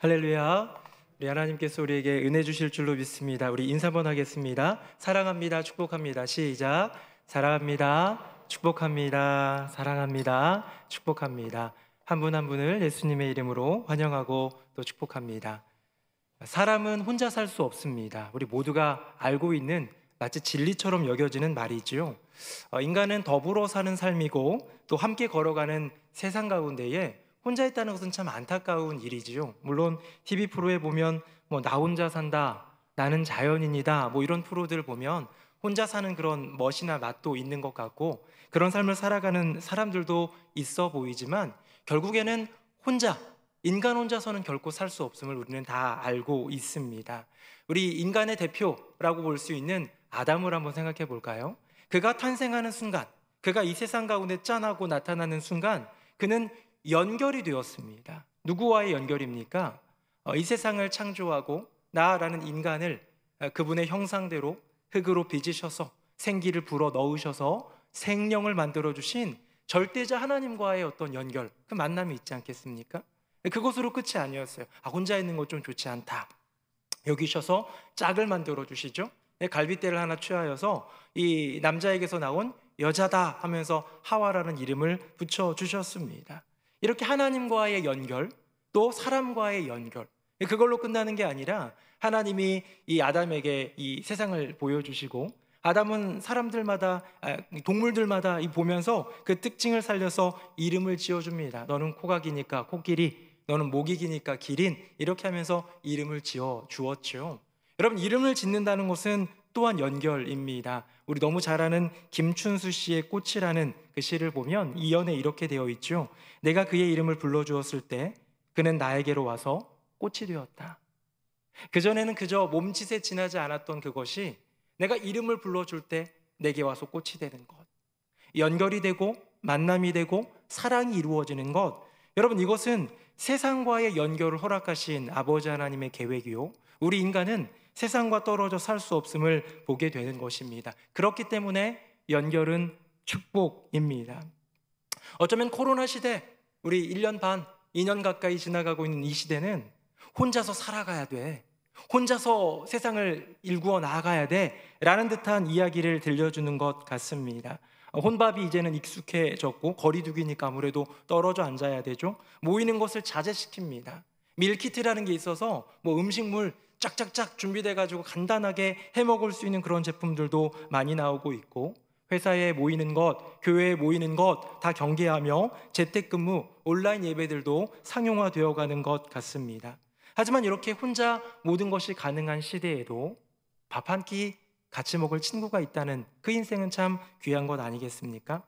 할렐루야. 우리 하나님께서 우리에게 은혜 주실 줄로 믿습니다. 우리 인사 번 하겠습니다. 사랑합니다. 축복합니다. 시작. 사랑합니다. 축복합니다. 사랑합니다. 축복합니다. 한 분한 한 분을 예수님의 이름으로 환영하고 또 축복합니다. 사람은 혼자 살 수 없습니다. 우리 모두가 알고 있는 마치 진리처럼 여겨지는 말이지요. 어, 인간은 더불어 사는 삶이고 또 함께 걸어가는 세상 가운데에 혼자 있다는 것은 참 안타까운 일이지요. 물론 TV 프로에 보면 뭐 나 혼자 산다, 나는 자연인이다, 뭐 이런 프로들 보면 혼자 사는 그런 멋이나 맛도 있는 것 같고 그런 삶을 살아가는 사람들도 있어 보이지만 결국에는 혼자 인간 혼자서는 결코 살 수 없음을 우리는 다 알고 있습니다. 우리 인간의 대표라고 볼 수 있는 아담을 한번 생각해 볼까요? 그가 탄생하는 순간, 그가 이 세상 가운데 짠하고 나타나는 순간, 그는 연결이 되었습니다. 누구와의 연결입니까? 어, 이 세상을 창조하고 나라는 인간을 어, 그분의 형상대로 흙으로 빚으셔서 생기를 불어 넣으셔서 생명을 만들어 주신 절대자 하나님과의 어떤 연결, 그 만남이 있지 않겠습니까? 그것으로 끝이 아니었어요. 아, 혼자 있는 것 좀 좋지 않다. 여기셔서 짝을 만들어 주시죠. 네, 갈비대를 하나 취하여서 이 남자에게서 나온 여자다 하면서 하와라는 이름을 붙여 주셨습니다. 이렇게 하나님과의 연결, 또 사람과의 연결. 그걸로 끝나는 게 아니라 하나님이 이 아담에게 이 세상을 보여주시고 아담은 사람들마다 아, 동물들마다 보면서 그 특징을 살려서 이름을 지어줍니다. 너는 코각이니까 코끼리, 너는 목이 기니까 기린 이렇게 하면서 이름을 지어 주었죠. 여러분 이름을 짓는다는 것은 또한 연결입니다. 우리 너무 잘 아는 김춘수 씨의 꽃이라는 그 시를 보면 이 연에 이렇게 되어 있죠. 내가 그의 이름을 불러 주었을 때 그는 나에게로 와서 꽃이 되었다. 그전에는 그저 몸짓에 지나지 않았던 그것이 내가 이름을 불러 줄 때 내게 와서 꽃이 되는 것. 연결이 되고 만남이 되고 사랑이 이루어지는 것. 여러분 이것은 세상과의 연결을 허락하신 아버지 하나님의 계획이요. 우리 인간은 세상과 떨어져 살 수 없음을 보게 되는 것입니다. 그렇기 때문에 연결은 축복입니다. 어쩌면 코로나 시대, 우리 1년 반, 2년 가까이 지나가고 있는 이 시대는 혼자서 살아가야 돼. 혼자서 세상을 일구어 나가야 아 돼. 라는 듯한 이야기를 들려주는 것 같습니다. 혼밥이 이제는 익숙해졌고 거리두기니까 아무래도 떨어져 앉아야 되죠. 모이는 것을 자제시킵니다. 밀키트라는 게 있어서 뭐 음식물 짝짝짝 준비돼 가지고 간단하게 해 먹을 수 있는 그런 제품들도 많이 나오고 있고 회사에 모이는 것, 교회에 모이는 것 다 경계하며 재택근무, 온라인 예배들도 상용화되어 가는 것 같습니다. 하지만 이렇게 혼자 모든 것이 가능한 시대에도 밥 한 끼 같이 먹을 친구가 있다는 그 인생은 참 귀한 것 아니겠습니까?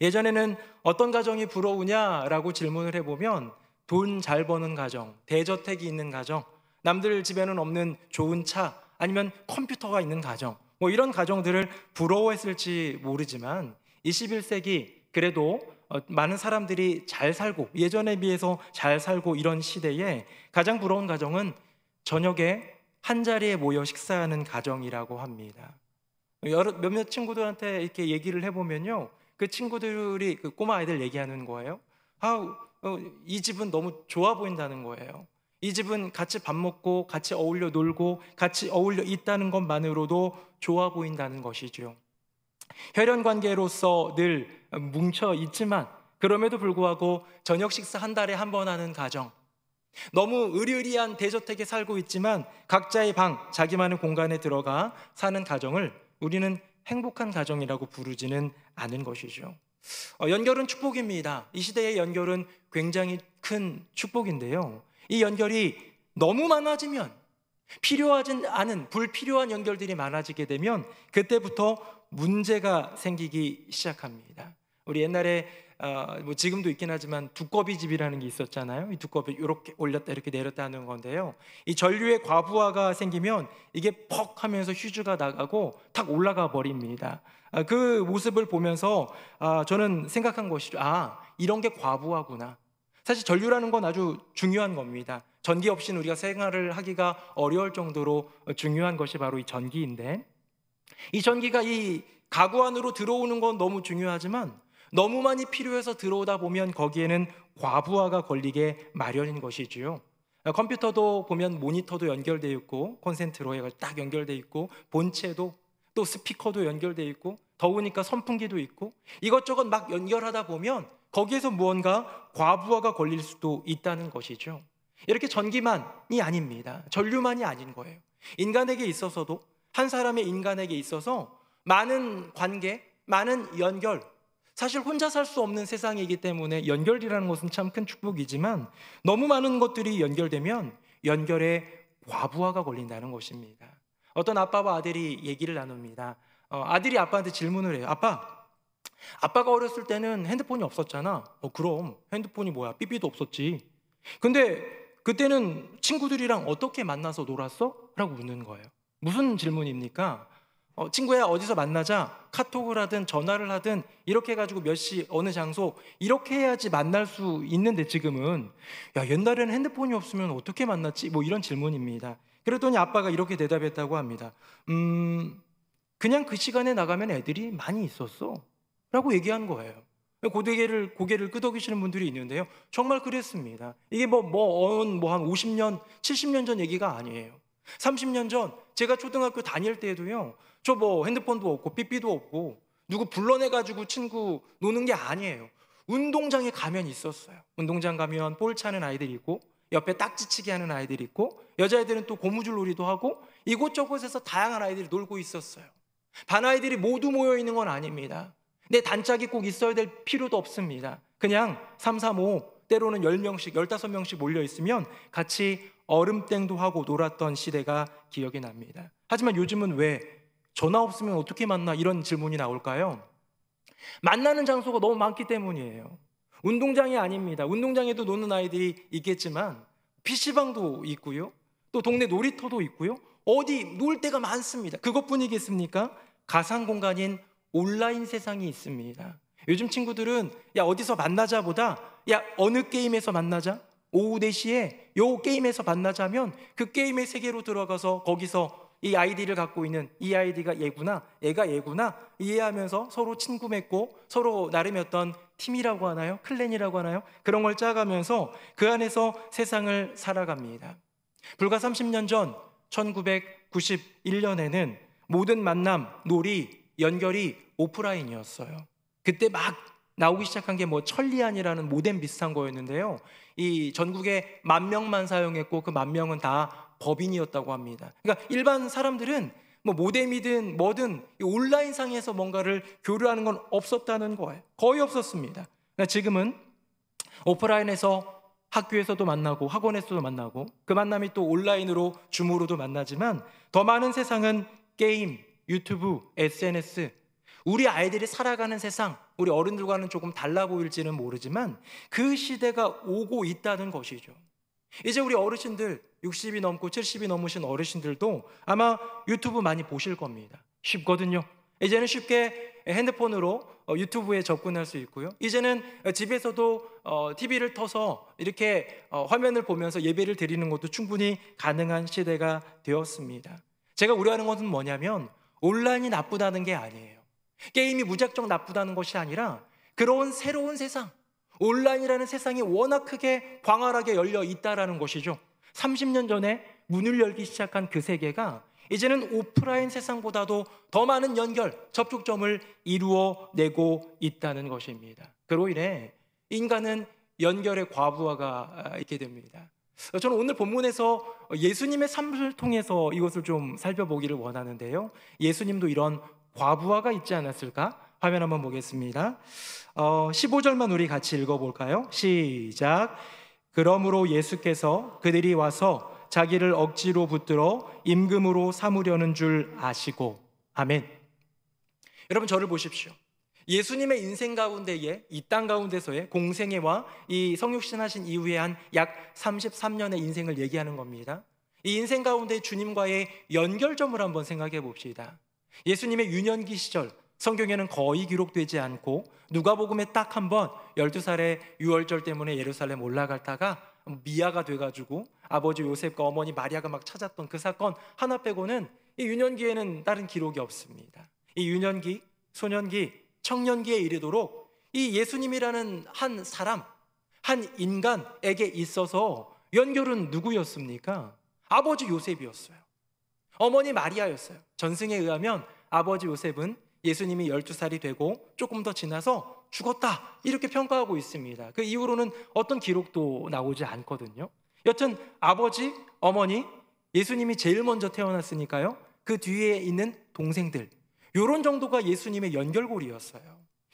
예전에는 어떤 가정이 부러우냐라고 질문을 해보면 돈 잘 버는 가정, 대저택이 있는 가정, 남들 집에는 없는 좋은 차, 아니면 컴퓨터가 있는 가정, 뭐 이런 가정들을 부러워했을지 모르지만 21세기 그래도 어, 많은 사람들이 잘 살고 예전에 비해서 잘 살고 이런 시대에 가장 부러운 가정은 저녁에 한 자리에 모여 식사하는 가정이라고 합니다. 여러, 몇몇 친구들한테 이렇게 얘기를 해보면요, 그 친구들이 그 꼬마 아이들 얘기하는 거예요. 아, 이 집은 너무 좋아 보인다는 거예요. 이 집은 같이 밥 먹고 같이 어울려 놀고 같이 어울려 있다는 것만으로도 좋아 보인다는 것이지요. 혈연 관계로서 늘 뭉쳐 있지만 그럼에도 불구하고 저녁 식사 한 달에 한 번 하는 가정. 너무 의리의리한 대저택에 살고 있지만 각자의 방, 자기만의 공간에 들어가 사는 가정을 우리는 행복한 가정이라고 부르지는 않은 것이죠. 어, 연결은 축복입니다. 이 시대의 연결은 굉장히 큰 축복인데요. 이 연결이 너무 많아지면 필요하지 않은 불필요한 연결들이 많아지게 되면 그때부터 문제가 생기기 시작합니다. 우리 옛날에 어, 뭐 지금도 있긴 하지만 두꺼비 집이라는 게 있었잖아요. 이 두꺼비 이렇게 올렸다 이렇게 내렸다 하는 건데요. 이 전류의 과부하가 생기면 이게 퍽 하면서 휴즈가 나가고 탁 올라가 버립니다. 아, 그 모습을 보면서 아, 저는 생각한 것이 아 이런 게 과부하구나. 사실 전류라는 건 아주 중요한 겁니다. 전기 없이는 우리가 생활을 하기가 어려울 정도로 중요한 것이 바로 이 전기인데 이 전기가 이 가구 안으로 들어오는 건 너무 중요하지만 너무 많이 필요해서 들어오다 보면 거기에는 과부하가 걸리게 마련인 것이지요. 컴퓨터도 보면 모니터도 연결되어 있고 콘센트로 딱연결되어 있고 본체도 또 스피커도 연결되어 있고 더우니까 선풍기도 있고 이것저것 막 연결하다 보면 거기에서 무언가 과부하가 걸릴 수도 있다는 것이죠. 이렇게 전기만이 아닙니다. 전류만이 아닌 거예요. 인간에게 있어서도 한 사람의 인간에게 있어서 많은 관계, 많은 연결, 사실 혼자 살 수 없는 세상이기 때문에 연결이라는 것은 참 큰 축복이지만 너무 많은 것들이 연결되면 연결에 과부하가 걸린다는 것입니다. 어떤 아빠와 아들이 얘기를 나눕니다. 어, 아들이 아빠한테 질문을 해요. 아빠, 아빠가 어렸을 때는 핸드폰이 없었잖아. 어, 그럼 핸드폰이 뭐야? 삐삐도 없었지. 근데 그때는 친구들이랑 어떻게 만나서 놀았어? 라고 묻는 거예요. 무슨 질문입니까? 어, 친구야 어디서 만나자 카톡을 하든 전화를 하든 이렇게 해가지고 몇 시 어느 장소 이렇게 해야지 만날 수 있는데 지금은 야 옛날에는 핸드폰이 없으면 어떻게 만났지 뭐 이런 질문입니다 그랬더니 아빠가 이렇게 대답했다고 합니다 음 그냥 그 시간에 나가면 애들이 많이 있었어 라고 얘기한 거예요. 고개를, 고개를 끄덕이시는 분들이 있는데요. 정말 그랬습니다. 이게 뭐, 뭐, 뭐한 50년, 70년 전 얘기가 아니에요. 30년 전, 제가 초등학교 다닐 때에도요, 저 뭐 핸드폰도 없고, 삐삐도 없고, 누구 불러내가지고 친구 노는 게 아니에요. 운동장에 가면 있었어요. 운동장 가면 볼 차는 아이들 이 있고, 옆에 딱지치기 하는 아이들 이 있고, 여자애들은 또 고무줄 놀이도 하고, 이곳저곳에서 다양한 아이들이 놀고 있었어요. 반 아이들이 모두 모여 있는 건 아닙니다. 내 단짝이 꼭 있어야 될 필요도 없습니다. 그냥 3, 3, 5 때로는 10명씩, 15명씩 몰려 있으면 같이 얼음땡도 하고 놀았던 시대가 기억이 납니다. 하지만 요즘은 왜 전화 없으면 어떻게 만나 이런 질문이 나올까요? 만나는 장소가 너무 많기 때문이에요. 운동장이 아닙니다. 운동장에도 노는 아이들이 있겠지만 PC방도 있고요. 또 동네 놀이터도 있고요. 어디 놀 데가 많습니다. 그것뿐이겠습니까? 가상 공간인 온라인 세상이 있습니다. 요즘 친구들은 야 어디서 만나자보다 야 어느 게임에서 만나자 오후 4시에 요 게임에서 만나자면 그 게임의 세계로 들어가서 거기서 이 아이디를 갖고 있는 이 아이디가 얘구나 얘가 얘구나 이해하면서 서로 친구 맺고 서로 나름의 어떤 팀이라고 하나요 클랜이라고 하나요 그런 걸 짜가면서 그 안에서 세상을 살아갑니다 불과 30년 전 1991년에는 모든 만남 놀이 연결이 오프라인이었어요. 그때 막 나오기 시작한 게뭐 천리안이라는 모뎀 비슷한 거였는데요. 이 전국에 만 명만 사용했고 그 만 명은 다 법인이었다고 합니다. 그러니까 일반 사람들은 뭐 모뎀이든 뭐든 온라인 상에서 뭔가를 교류하는 건 없었다는 거예요. 거의 없었습니다. 그러니까 지금은 오프라인에서 학교에서도 만나고 학원에서도 만나고 그 만남이 또 온라인으로 줌으로도 만나지만 더 많은 세상은 게임, 유튜브, SNS, 우리 아이들이 살아가는 세상, 우리 어른들과는 조금 달라 보일지는 모르지만 그 시대가 오고 있다는 것이죠. 이제 우리 어르신들, 60이 넘고 70이 넘으신 어르신들도 아마 유튜브 많이 보실 겁니다. 쉽거든요. 이제는 쉽게 핸드폰으로 어, 유튜브에 접근할 수 있고요. 이제는 어, 집에서도 TV를 어, 터서 이렇게 화면을 보면서 예배를 드리는 것도 충분히 가능한 시대가 되었습니다. 제가 우려하는 것은 뭐냐면 온라인이 나쁘다는 게 아니에요. 게임이 무작정 나쁘다는 것이 아니라 그런 새로운 세상, 온라인이라는 세상이 워낙 크게 광활하게 열려 있다라는 것이죠. 30년 전에 문을 열기 시작한 그 세계가 이제는 오프라인 세상보다도 더 많은 연결, 접촉점을 이루어내고 있다는 것입니다. 그로 인해 인간은 연결의 과부하가 있게 됩니다. 저는 오늘 본문에서 예수님의 삶을 통해서 이것을 좀 살펴보기를 원하는데요. 예수님도 이런 과부하가 있지 않았을까? 화면 한번 보겠습니다. 어, 15절만 우리 같이 읽어볼까요? 시작. 그러므로 예수께서 그들이 와서 자기를 억지로 붙들어 임금으로 삼으려는 줄 아시고. 아멘. 여러분, 저를 보십시오. 예수님의 인생 가운데에 이 땅 가운데서의 공생애와 이 성육신 하신 이후에 한 약 33년의 인생을 얘기하는 겁니다. 이 인생 가운데 주님과의 연결점을 한번 생각해 봅시다. 예수님의 유년기 시절 성경에는 거의 기록되지 않고 누가복음에 딱한번1 2살에 유월절 때문에 예루살렘 올라갔다가 미아가 돼가지고 아버지 요셉과 어머니 마리아가 막 찾았던 그 사건 하나 빼고는 이 유년기에는 다른 기록이 없습니다. 이 유년기, 소년기, 청년기에 이르도록 이 예수님이라는 한 사람, 한 인간에게 있어서 연결은 누구였습니까? 아버지 요셉이었어요. 어머니 마리아였어요. 전승에 의하면 아버지 요셉은 예수님이 12살이 되고 조금 더 지나서 죽었다. 이렇게 평가하고 있습니다. 그 이후로는 어떤 기록도 나오지 않거든요. 여튼 아버지, 어머니, 예수님이 제일 먼저 태어났으니까요. 그 뒤에 있는 동생들, 이런 정도가 예수님의 연결고리였어요.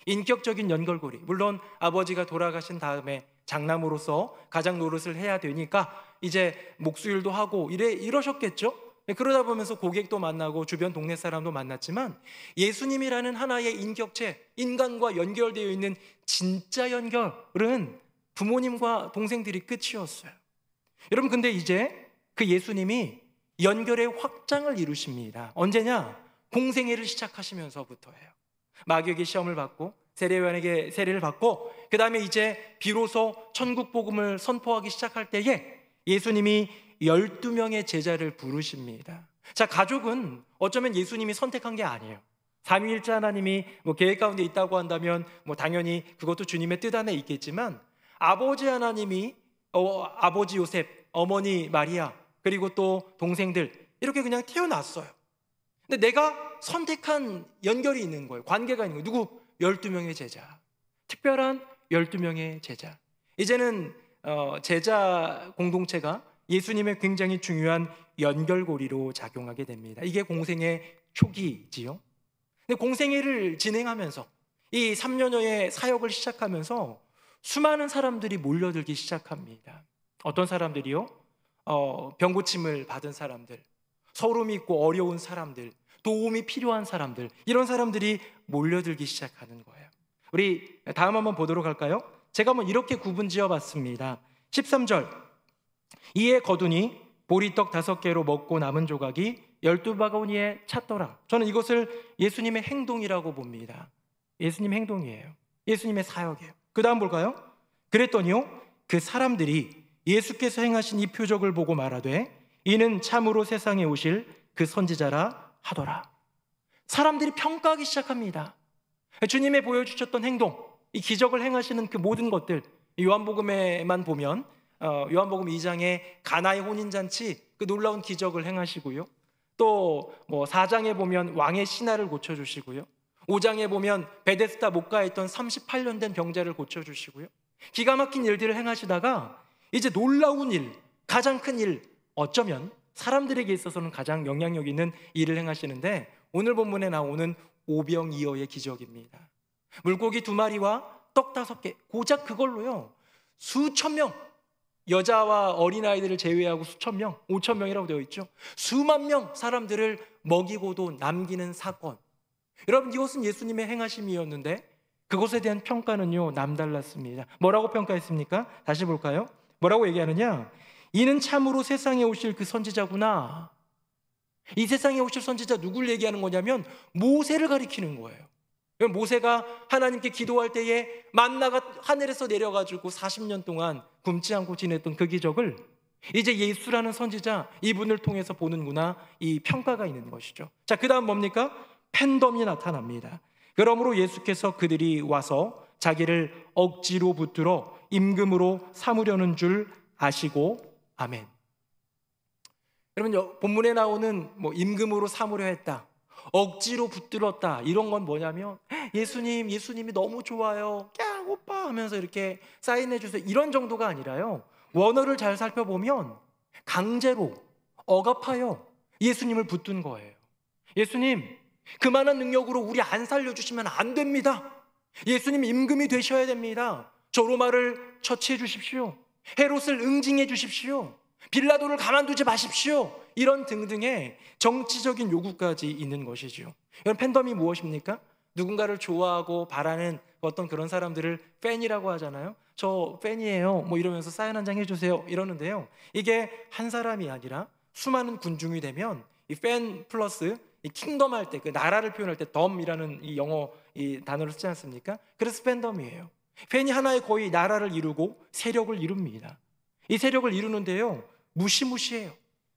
인격적인 연결고리. 물론 아버지가 돌아가신 다음에 장남으로서 가장 노릇을 해야 되니까 이제 목수일도 하고 이래 이러셨겠죠? 네, 그러다 보면서 고객도 만나고 주변 동네 사람도 만났지만 예수님이라는 하나의 인격체, 인간과 연결되어 있는 진짜 연결은 부모님과 동생들이 끝이었어요. 여러분 근데 이제 그 예수님이 연결의 확장을 이루십니다. 언제냐? 공생애를 시작하시면서부터예요. 마귀에게 시험을 받고 세례요한에게 세례를 받고 그 다음에 이제 비로소 천국 복음을 선포하기 시작할 때에 예수님이 12명의 제자를 부르십니다. 자, 가족은 어쩌면 예수님이 선택한 게 아니에요. 삼위일체 하나님이 뭐 계획 가운데 있다고 한다면 뭐 당연히 그것도 주님의 뜻 안에 있겠지만 아버지 하나님이 어, 아버지 요셉, 어머니 마리아 그리고 또 동생들 이렇게 그냥 태어났어요. 근데 내가 선택한 연결이 있는 거예요. 관계가 있는 거예요. 누구? 12명의 제자. 특별한 12명의 제자. 이제는 어, 제자 공동체가 예수님의 굉장히 중요한 연결고리로 작용하게 됩니다. 이게 공생의 초기지요. 근데 공생회를 진행하면서 이 3년여의 사역을 시작하면서 수많은 사람들이 몰려들기 시작합니다. 어떤 사람들이요? 어, 병고침을 받은 사람들, 서름 있고 어려운 사람들, 도움이 필요한 사람들, 이런 사람들이 몰려들기 시작하는 거예요. 우리 다음 한번 보도록 할까요? 제가 한번 이렇게 구분 지어 봤습니다. 13절. 이에 거두니 보리떡 다섯 개로 먹고 남은 조각이 열두 바구니에 찼더라. 저는 이것을 예수님의 행동이라고 봅니다. 예수님 행동이에요. 예수님의 사역이에요. 그 다음 볼까요? 그랬더니요. 그 사람들이 예수께서 행하신 이 표적을 보고 말하되 이는 참으로 세상에 오실 그 선지자라 하더라. 사람들이 평가하기 시작합니다. 주님의 보여주셨던 행동, 이 기적을 행하시는 그 모든 것들, 요한복음에만 보면 어, 요한복음 2장에 가나의 혼인잔치 그 놀라운 기적을 행하시고요. 또뭐 4장에 보면 왕의 신하를 고쳐주시고요. 5장에 보면 베데스타 목가에 있던 38년 된 병자를 고쳐주시고요. 기가 막힌 일들을 행하시다가 이제 놀라운 일, 가장 큰 일, 어쩌면 사람들에게 있어서는 가장 영향력 있는 일을 행하시는데 오늘 본문에 나오는 오병이어의 기적입니다. 물고기 두 마리와 떡 다섯 개 고작 그걸로요 수천 명 여자와 어린아이들을 제외하고 수천 명, 오천 명이라고 되어 있죠. 수만 명 사람들을 먹이고도 남기는 사건. 여러분 이것은 예수님의 행하심이었는데 그것에 대한 평가는요 남달랐습니다. 뭐라고 평가했습니까? 다시 볼까요? 뭐라고 얘기하느냐? 이는 참으로 세상에 오실 그 선지자구나. 이 세상에 오실 선지자 누굴 얘기하는 거냐면 모세를 가리키는 거예요. 그러니까 모세가 하나님께 기도할 때에 만나가 하늘에서 내려가지고 40년 동안 굶지 않고 지냈던 그 기적을 이제 예수라는 선지자 이분을 통해서 보는구나 이 평가가 있는 것이죠. 자, 그 다음 뭡니까? 팬덤이 나타납니다. 그러므로 예수께서 그들이 와서 자기를 억지로 붙들어 임금으로 삼으려는 줄 아시고 아멘. 여러분 본문에 나오는 뭐 임금으로 삼으려 했다. 억지로 붙들었다. 이런 건 뭐냐면 예수님, 예수님이 너무 좋아요. 야, 오빠 하면서 이렇게 사인해 주세요. 이런 정도가 아니라요. 원어를 잘 살펴보면 강제로 억압하여 예수님을 붙든 거예요. 예수님, 그만한 능력으로 우리 안 살려주시면 안 됩니다. 예수님 임금이 되셔야 됩니다. 저로마를 처치해 주십시오. 헤롯을 응징해 주십시오. 빌라도를 가만두지 마십시오. 이런 등등의 정치적인 요구까지 있는 것이죠. 이런 팬덤이 무엇입니까? 누군가를 좋아하고 바라는 어떤 그런 사람들을 팬이라고 하잖아요. 저 팬이에요. 뭐 이러면서 사연한 장 해주세요. 이러는데요. 이게 한 사람이 아니라 수많은 군중이 되면 이 팬 플러스 이 킹덤 할 때 그 나라를 표현할 때 덤이라는 이 영어 이 단어를 쓰지 않습니까? 그래서 팬덤이에요. 펜이 하나의 거의 나라를 이루고 세력을 이룹니다. 이 세력을 이루는데요. 무시무시해요.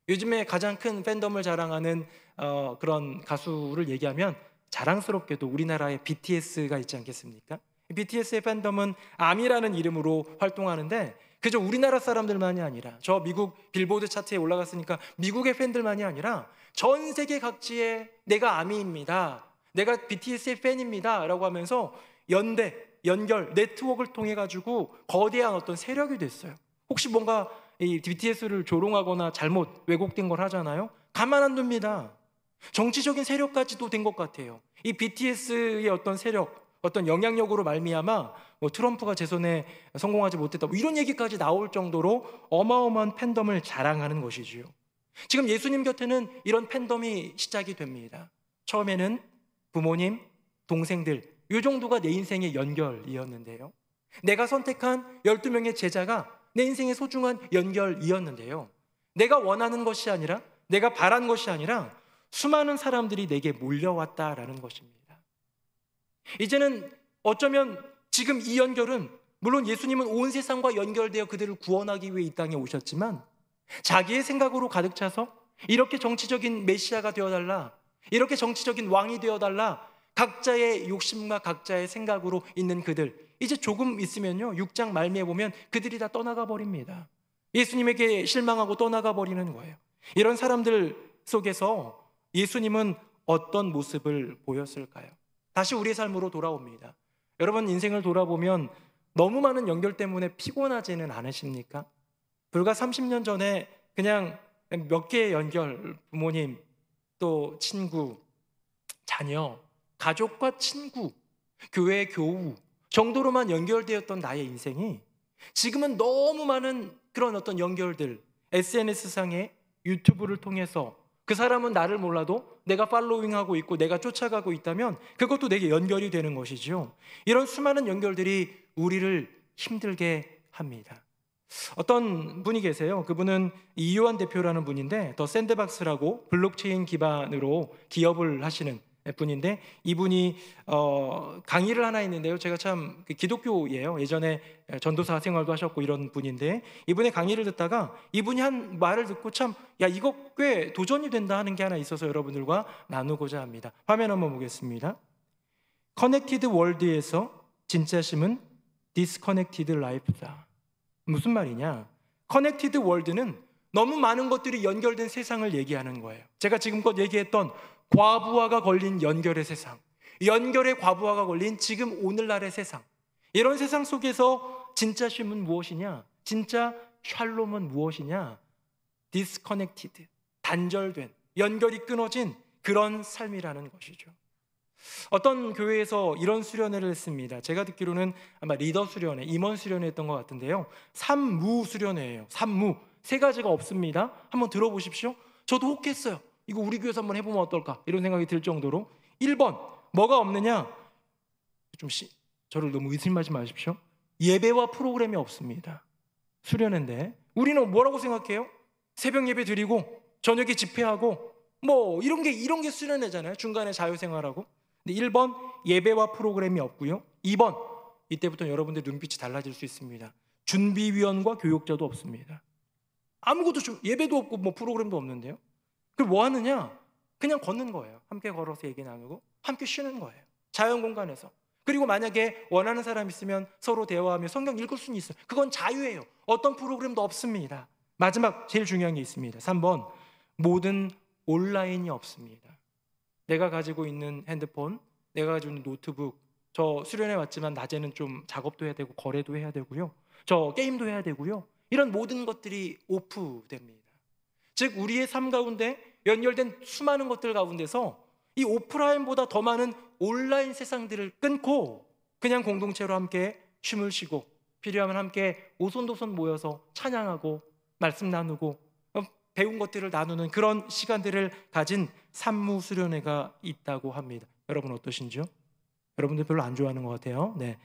요즘에 가장 큰 팬덤을 자랑하는 어, 그런 가수를 얘기하면 자랑스럽게도 우리나라의 BTS가 있지 않겠습니까? BTS의 팬덤은 아미라는 이름으로 활동하는데 그저 우리나라 사람들만이 아니라 저 미국 빌보드 차트에 올라갔으니까 미국의 팬들만이 아니라 전 세계 각지의 내가 아미입니다. 내가 BTS의 팬입니다. 라고 하면서 연대, 연결, 네트워크를 통해 가지고 거대한 어떤 세력이 됐어요. 혹시 뭔가 이 BTS를 조롱하거나 잘못 왜곡된 걸 하잖아요. 가만 안 둡니다. 정치적인 세력까지도 된 것 같아요. 이 BTS의 어떤 세력, 어떤 영향력으로 말미암아 뭐 트럼프가 재선에 성공하지 못했다 뭐 이런 얘기까지 나올 정도로 어마어마한 팬덤을 자랑하는 것이지요. 지금 예수님 곁에는 이런 팬덤이 시작이 됩니다. 처음에는 부모님, 동생들, 이 정도가 내 인생의 연결이었는데요. 내가 선택한 12명의 제자가 내 인생의 소중한 연결이었는데요. 내가 원하는 것이 아니라 내가 바란 것이 아니라 수많은 사람들이 내게 몰려왔다라는 것입니다. 이제는 어쩌면 지금 이 연결은 물론 예수님은 온 세상과 연결되어 그들을 구원하기 위해 이 땅에 오셨지만 자기의 생각으로 가득 차서 이렇게 정치적인 메시아가 되어달라, 이렇게 정치적인 왕이 되어달라, 각자의 욕심과 각자의 생각으로 있는 그들. 이제 조금 있으면요. 6장 말미에 보면 그들이 다 떠나가 버립니다. 예수님에게 실망하고 떠나가 버리는 거예요. 이런 사람들 속에서 예수님은 어떤 모습을 보였을까요? 다시 우리의 삶으로 돌아옵니다. 여러분 인생을 돌아보면 너무 많은 연결 때문에 피곤하지는 않으십니까? 불과 30년 전에 그냥 몇 개의 연결, 부모님, 또 친구, 자녀, 가족과 친구, 교회 교우 정도로만 연결되었던 나의 인생이 지금은 너무 많은 그런 어떤 연결들, SNS상에 유튜브를 통해서 그 사람은 나를 몰라도 내가 팔로잉하고 있고 내가 쫓아가고 있다면 그것도 내게 연결이 되는 것이지요. 이런 수많은 연결들이 우리를 힘들게 합니다. 어떤 분이 계세요. 그분은 이요한 대표라는 분인데 더 샌드박스라고 블록체인 기반으로 기업을 하시는 분인데 이분이 어, 강의를 하나 했는데요. 제가 참 그 기독교예요. 예전에 전도사 생활도 하셨고 이런 분인데 이분의 강의를 듣다가 이분이 한 말을 듣고 참 야 이거 꽤 도전이 된다 하는 게 하나 있어서 여러분들과 나누고자 합니다. 화면 한번 보겠습니다. 커넥티드 월드에서 진짜 심은 디스커넥티드 라이프다. 무슨 말이냐? 커넥티드 월드는 너무 많은 것들이 연결된 세상을 얘기하는 거예요. 제가 지금껏 얘기했던 과부하가 걸린 연결의 세상, 연결의 과부하가 걸린 지금 오늘날의 세상, 이런 세상 속에서 진짜 쉼은 무엇이냐? 진짜 샬롬은 무엇이냐? 디스커넥티드, 단절된, 연결이 끊어진 그런 삶이라는 것이죠. 어떤 교회에서 이런 수련회를 했습니다. 제가 듣기로는 아마 리더 수련회, 임원 수련회 했던 것 같은데요. 삼무 수련회예요. 삼무. 세 가지가 없습니다. 한번 들어보십시오. 저도 혹했어요. 이거 우리 교회에서 한번 해보면 어떨까? 이런 생각이 들 정도로 1번 뭐가 없느냐? 좀 시, 저를 너무 의심하지 마십시오. 예배와 프로그램이 없습니다. 수련회인데 우리는 뭐라고 생각해요? 새벽 예배 드리고 저녁에 집회하고 뭐 이런 게 이런 게 수련회잖아요. 중간에 자유 생활하고. 근데 1번 예배와 프로그램이 없고요. 2번 이때부터 여러분들 눈빛이 달라질 수 있습니다. 준비위원과 교육자도 없습니다. 아무것도 예배도 없고 뭐 프로그램도 없는데요. 그뭐 하느냐? 그냥 걷는 거예요. 함께 걸어서 얘기 나누고 함께 쉬는 거예요. 자연 공간에서. 그리고 만약에 원하는 사람 있으면 서로 대화하며 성경 읽을 수는 있어요. 그건 자유예요. 어떤 프로그램도 없습니다. 마지막 제일 중요한 게 있습니다. 3번. 모든 온라인이 없습니다. 내가 가지고 있는 핸드폰, 내가 가지고 있는 노트북, 저 수련회 왔지만 낮에는 좀 작업도 해야 되고 거래도 해야 되고요. 저 게임도 해야 되고요. 이런 모든 것들이 오프됩니다. 즉 우리의 삶 가운데 연결된 수많은 것들 가운데서 이 오프라인보다 더 많은 온라인 세상들을 끊고 그냥 공동체로 함께 춤을 쉬고 필요하면 함께 오손도손 모여서 찬양하고 말씀 나누고 어, 배운 것들을 나누는 그런 시간들을 가진 산무 수련회가 있다고 합니다. 여러분 어떠신지요? 여러분들 별로 안 좋아하는 것 같아요. 네.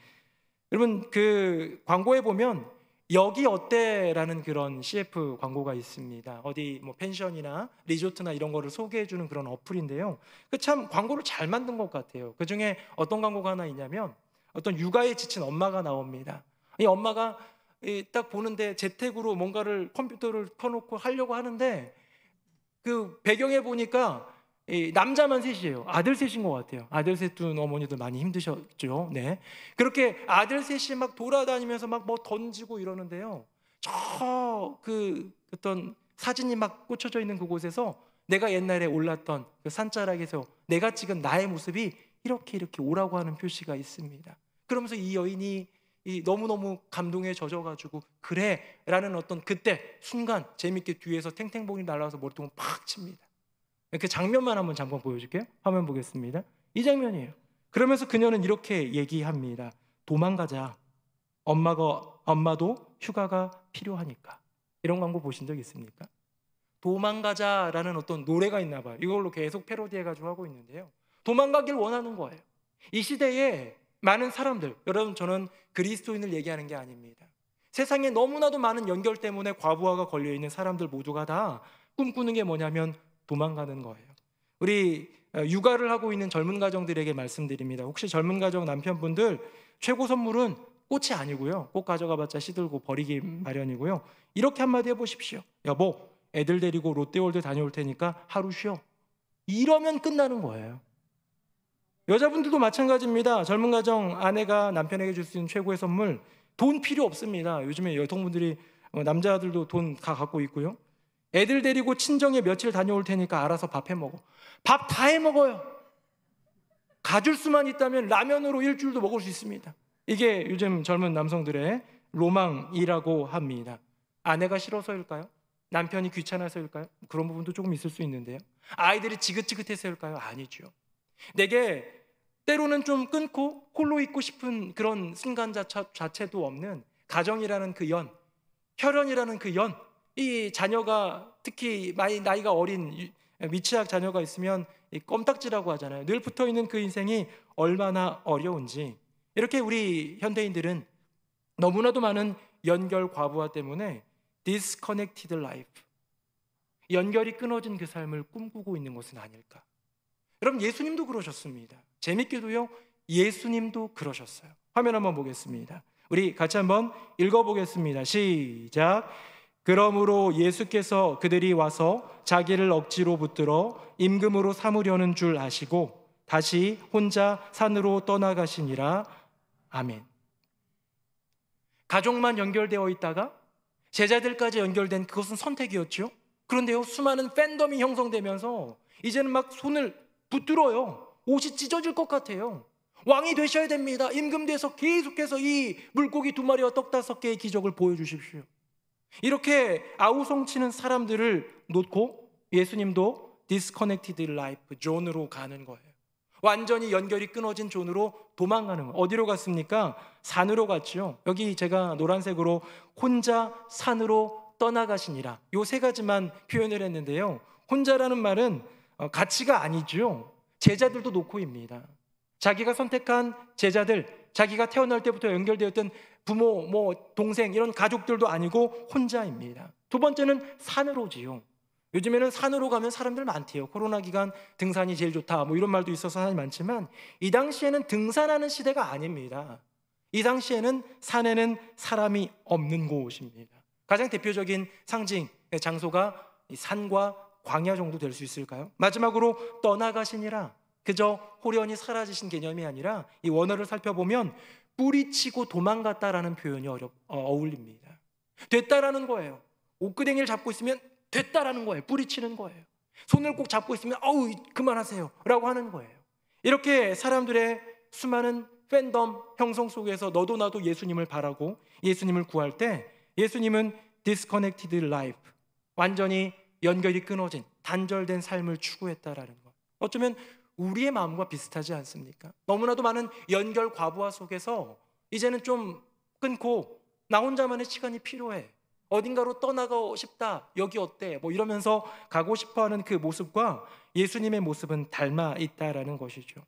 여러분 그 광고에 보면 여기 어때라는 그런 CF 광고가 있습니다. 어디 뭐 펜션이나 리조트나 이런 거를 소개해 주는 그런 어플인데요. 그 참 광고를 잘 만든 것 같아요. 그 중에 어떤 광고가 하나 있냐면 어떤 육아에 지친 엄마가 나옵니다. 이 엄마가 딱 보는데 재택으로 뭔가를 컴퓨터를 켜놓고 하려고 하는데 그 배경에 보니까 남자만 셋이에요. 아들 셋인 것 같아요. 아들 셋둔 어머니들 많이 힘드셨죠. 네. 그렇게 아들 셋이 막 돌아다니면서 막 뭐 던지고 이러는데요. 저 그 어떤 사진이 막 꽂혀져 있는 그곳에서 내가 옛날에 올랐던 그 산자락에서 내가 찍은 나의 모습이 이렇게 이렇게 오라고 하는 표시가 있습니다. 그러면서 이 여인이 이 너무너무 감동에 젖어가지고 그래라는 어떤 그때 순간 재밌게 뒤에서 탱탱봉이 날아와서 머리통을 팍 칩니다. 그 장면만 한번 잠깐 보여줄게요. 화면 보겠습니다. 이 장면이에요. 그러면서 그녀는 이렇게 얘기합니다. 도망가자. 엄마가 엄마도 휴가가 필요하니까. 이런 광고 보신 적 있습니까? 도망가자라는 어떤 노래가 있나 봐요. 이걸로 계속 패러디해 가지고 하고 있는데요. 도망가길 원하는 거예요. 이 시대에 많은 사람들, 여러분 저는 그리스도인을 얘기하는 게 아닙니다. 세상에 너무나도 많은 연결 때문에 과부하가 걸려 있는 사람들 모두가 다 꿈꾸는 게 뭐냐면 도망가는 거예요. 우리 어, 육아를 하고 있는 젊은 가정들에게 말씀드립니다. 혹시 젊은 가정 남편분들 최고 선물은 꽃이 아니고요. 꽃 가져가봤자 시들고 버리기 마련이고요. 이렇게 한마디 해보십시오. 여보, 애들 데리고 롯데월드 다녀올 테니까 하루 쉬어. 이러면 끝나는 거예요. 여자분들도 마찬가지입니다. 젊은 가정 아내가 남편에게 줄 수 있는 최고의 선물 돈 필요 없습니다. 요즘에 여성분들이 어, 남자들도 돈 다 갖고 있고요. 애들 데리고 친정에 며칠 다녀올 테니까 알아서 밥 해 먹어. 밥 다 해 먹어요. 가줄 수만 있다면 라면으로 일주일도 먹을 수 있습니다. 이게 요즘 젊은 남성들의 로망이라고 합니다. 아내가 싫어서일까요? 남편이 귀찮아서일까요? 그런 부분도 조금 있을 수 있는데요. 아이들이 지긋지긋해서일까요? 아니죠. 내게 때로는 좀 끊고 홀로 있고 싶은 그런 순간 자체도 없는 가정이라는 그 연, 혈연이라는 그 연, 이 자녀가 특히 나이가 어린 미취학 자녀가 있으면 껌딱지라고 하잖아요. 늘 붙어 있는 그 인생이 얼마나 어려운지. 이렇게 우리 현대인들은 너무나도 많은 연결 과부하 때문에 disconnected life. 연결이 끊어진 그 삶을 꿈꾸고 있는 것은 아닐까. 여러분 예수님도 그러셨습니다. 재밌게도요. 예수님도 그러셨어요. 화면 한번 보겠습니다. 우리 같이 한번 읽어 보겠습니다. 시작. 그러므로 예수께서 그들이 와서 자기를 억지로 붙들어 임금으로 삼으려는 줄 아시고 다시 혼자 산으로 떠나가시니라. 아멘. 가족만 연결되어 있다가 제자들까지 연결된 그것은 선택이었죠. 그런데요, 수많은 팬덤이 형성되면서 이제는 막 손을 붙들어요. 옷이 찢어질 것 같아요. 왕이 되셔야 됩니다. 임금돼서 계속해서 이 물고기 두 마리와 떡 다섯 개의 기적을 보여주십시오. 이렇게 아우성치는 사람들을 놓고 예수님도 디스커넥티드 라이프 존으로 가는 거예요. 완전히 연결이 끊어진 존으로 도망가는 거예요. 어디로 갔습니까? 산으로 갔죠 여기 제가 노란색으로 혼자 산으로 떠나가시니라. 요 세 가지만 표현을 했는데요. 혼자라는 말은 어, 가치가 아니죠. 제자들도 놓고입니다. 자기가 선택한 제자들, 자기가 태어날 때부터 연결되었던 부모, 뭐 동생 이런 가족들도 아니고 혼자입니다. 두 번째는 산으로지요. 요즘에는 산으로 가면 사람들 많대요. 코로나 기간 등산이 제일 좋다. 뭐 이런 말도 있어서 사람이 많지만 이 당시에는 등산하는 시대가 아닙니다. 이 당시에는 산에는 사람이 없는 곳입니다. 가장 대표적인 상징 네, 장소가 산과 광야 정도 될 수 있을까요? 마지막으로 떠나가시니라. 그저 호련히 사라지신 개념이 아니라 이 원어를 살펴보면 뿌리치고 도망갔다라는 표현이 어렵, 어, 어울립니다. 됐다라는 거예요. 옷그댕이를 잡고 있으면 됐다라는 거예요. 뿌리치는 거예요. 손을 꼭 잡고 있으면 어우 그만하세요 라고 하는 거예요. 이렇게 사람들의 수많은 팬덤 형성 속에서 너도 나도 예수님을 바라고 예수님을 구할 때 예수님은 disconnected life 완전히 연결이 끊어진 단절된 삶을 추구했다라는 것. 어쩌면 우리의 마음과 비슷하지 않습니까? 너무나도 많은 연결 과부하 속에서 이제는 좀 끊고 나 혼자만의 시간이 필요해. 어딘가로 떠나고 싶다. 여기 어때? 뭐 이러면서 가고 싶어 하는 그 모습과 예수님의 모습은 닮아 있다라는 것이죠.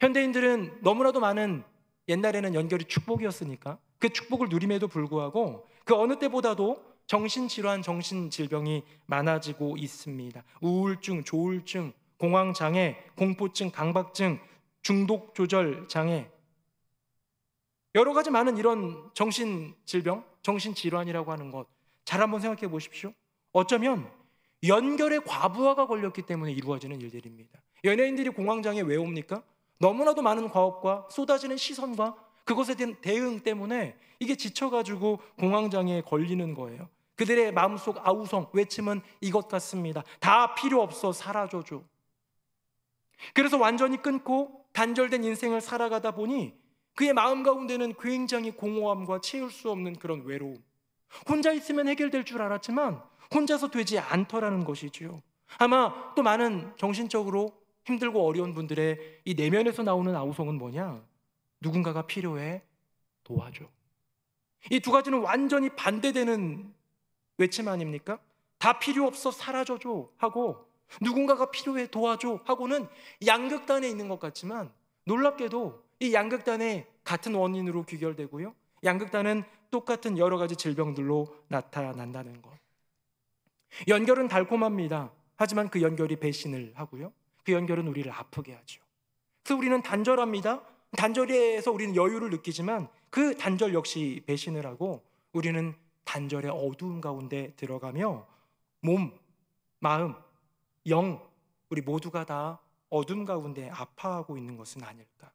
현대인들은 너무나도 많은 옛날에는 연결이 축복이었으니까 그 축복을 누림에도 불구하고 그 어느 때보다도 정신질환, 정신질병이 많아지고 있습니다. 우울증, 조울증, 공황 장애, 공포증, 강박증, 중독 조절 장애 여러 가지 많은 이런 정신 질병, 정신 질환이라고 하는 것 잘 한번 생각해 보십시오. 어쩌면 연결의 과부하가 걸렸기 때문에 이루어지는 일들입니다. 연예인들이 공황장애 왜 옵니까? 너무나도 많은 과업과 쏟아지는 시선과 그것에 대한 대응 때문에 이게 지쳐가지고 공황장애에 걸리는 거예요. 그들의 마음속 아우성, 외침은 이것 같습니다. 다 필요 없어 사라져줘. 그래서 완전히 끊고 단절된 인생을 살아가다 보니 그의 마음 가운데는 굉장히 공허함과 채울 수 없는 그런 외로움. 혼자 있으면 해결될 줄 알았지만 혼자서 되지 않더라는 것이지요. 아마 또 많은 정신적으로 힘들고 어려운 분들의 이 내면에서 나오는 아우성은 뭐냐? 누군가가 필요해 도와줘. 이 두 가지는 완전히 반대되는 외침 아닙니까? 다 필요 없어 사라져줘 하고 누군가가 필요해 도와줘 하고는 양극단에 있는 것 같지만 놀랍게도 이 양극단에 같은 원인으로 귀결되고요. 양극단은 똑같은 여러 가지 질병들로 나타난다는 것. 연결은 달콤합니다. 하지만 그 연결이 배신을 하고요. 그 연결은 우리를 아프게 하죠. 그래서 우리는 단절합니다. 단절에서 우리는 여유를 느끼지만 그 단절 역시 배신을 하고 우리는 단절의 어두운 가운데 들어가며 몸, 마음, 영, 우리 모두가 다 어둠 가운데 아파하고 있는 것은 아닐까?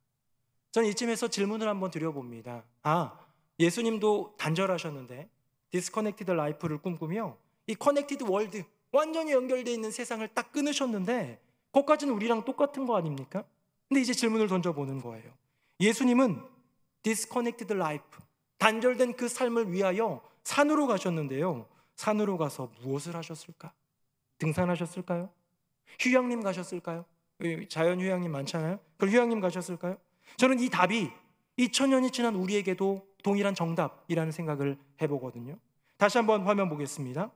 저는 이쯤에서 질문을 한번 드려봅니다. 아, 예수님도 단절하셨는데 디스커넥티드 라이프를 꿈꾸며 이 커넥티드 월드, 완전히 연결되어 있는 세상을 딱 끊으셨는데 그것까지는 우리랑 똑같은 거 아닙니까? 근데 이제 질문을 던져보는 거예요. 예수님은 디스커넥티드 라이프, 단절된 그 삶을 위하여 산으로 가셨는데요. 산으로 가서 무엇을 하셨을까? 등산하셨을까요? 휴양림 가셨을까요? 자연 휴양림 많잖아요. 그럼 휴양림 가셨을까요? 저는 이 답이 2000년이 지난 우리에게도 동일한 정답이라는 생각을 해보거든요. 다시 한번 화면 보겠습니다.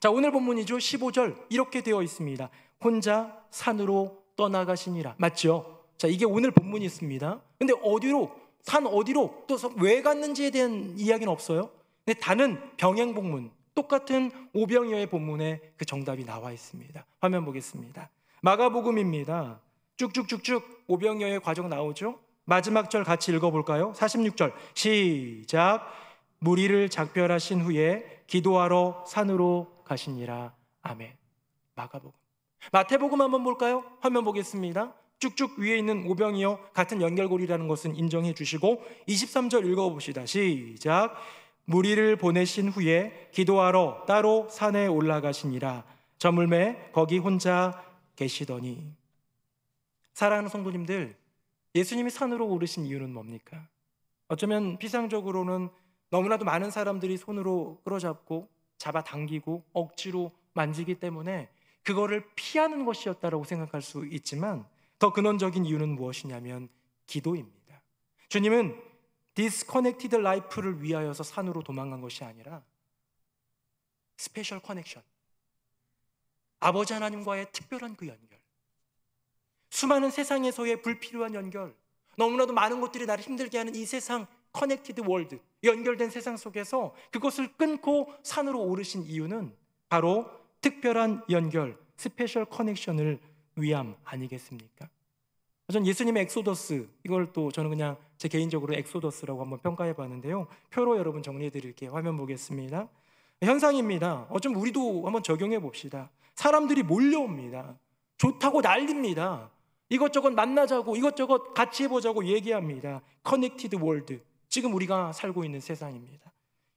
자, 오늘 본문이죠. 15절 이렇게 되어 있습니다. 혼자 산으로 떠나가시니라. 맞죠? 자, 이게 오늘 본문이 있습니다. 근데 어디로 산 어디로 또 왜 갔는지에 대한 이야기는 없어요. 근데 단은 병행 복문 똑같은 오병이어의 본문에 그 정답이 나와 있습니다. 화면 보겠습니다. 마가복음입니다. 쭉쭉쭉쭉 오병이어의 과정 나오죠? 마지막 절 같이 읽어볼까요? 46절 시작 무리를 작별하신 후에 기도하러 산으로 가시니라. 아멘. 마가복음. 마태복음 한번 볼까요? 화면 보겠습니다. 쭉쭉 위에 있는 오병이어 같은 연결고리라는 것은 인정해 주시고 23절 읽어봅시다. 시작. 무리를 보내신 후에 기도하러 따로 산에 올라가시니라 저물매 거기 혼자 계시더니 사랑하는 성도님들 예수님이 산으로 오르신 이유는 뭡니까? 어쩌면 피상적으로는 너무나도 많은 사람들이 손으로 끌어잡고 잡아당기고 억지로 만지기 때문에 그거를 피하는 것이었다라고 생각할 수 있지만 더 근원적인 이유는 무엇이냐면 기도입니다. 주님은 디스커넥티드 라이프를 위하여서 산으로 도망간 것이 아니라 스페셜 커넥션 아버지 하나님과의 특별한 그 연결 수많은 세상에서의 불필요한 연결 너무나도 많은 것들이 나를 힘들게 하는 이 세상 커넥티드 월드 연결된 세상 속에서 그것을 끊고 산으로 오르신 이유는 바로 특별한 연결 스페셜 커넥션을 위함 아니겠습니까? 전 예수님의 엑소더스 이걸 또 저는 그냥 제 개인적으로 엑소더스라고 한번 평가해 봤는데요. 표로 여러분 정리해 드릴게요. 화면 보겠습니다. 현상입니다. 어쩜 우리도 한번 적용해 봅시다. 사람들이 몰려옵니다. 좋다고 난립니다. 이것저것 만나자고 이것저것 같이 해보자고 얘기합니다. 커넥티드 월드. 지금 우리가 살고 있는 세상입니다.